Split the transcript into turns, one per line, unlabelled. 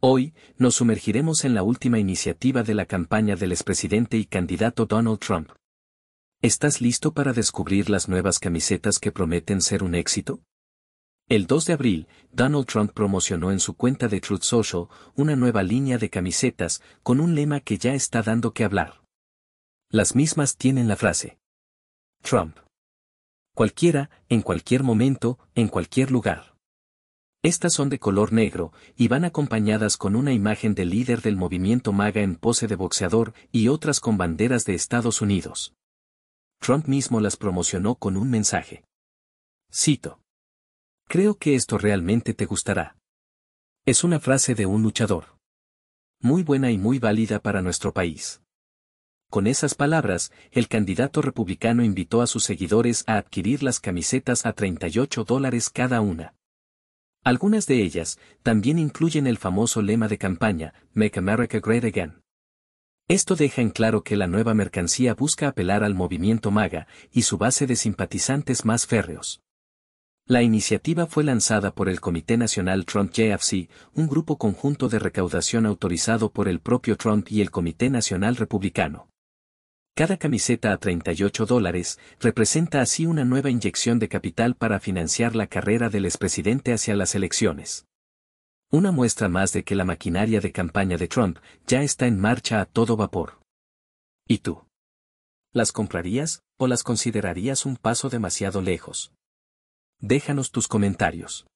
Hoy, nos sumergiremos en la última iniciativa de la campaña del expresidente y candidato Donald Trump. ¿Estás listo para descubrir las nuevas camisetas que prometen ser un éxito? El 2 de abril, Donald Trump promocionó en su cuenta de Truth Social una nueva línea de camisetas con un lema que ya está dando que hablar. Las mismas tienen la frase. Trump. Cualquiera, en cualquier momento, en cualquier lugar. Estas son de color negro, y van acompañadas con una imagen del líder del movimiento MAGA en pose de boxeador y otras con banderas de Estados Unidos. Trump mismo las promocionó con un mensaje. Cito. Creo que esto realmente te gustará. Es una frase de un luchador. Muy buena y muy válida para nuestro país. Con esas palabras, el candidato republicano invitó a sus seguidores a adquirir las camisetas a 38 dólares cada una. Algunas de ellas también incluyen el famoso lema de campaña, Make America Great Again. Esto deja en claro que la nueva mercancía busca apelar al movimiento MAGA y su base de simpatizantes más férreos. La iniciativa fue lanzada por el Comité Nacional Trump JFC, un grupo conjunto de recaudación autorizado por el propio Trump y el Comité Nacional Republicano. Cada camiseta a 38 dólares representa así una nueva inyección de capital para financiar la carrera del expresidente hacia las elecciones. Una muestra más de que la maquinaria de campaña de Trump ya está en marcha a todo vapor. ¿Y tú? ¿Las comprarías o las considerarías un paso demasiado lejos? Déjanos tus comentarios.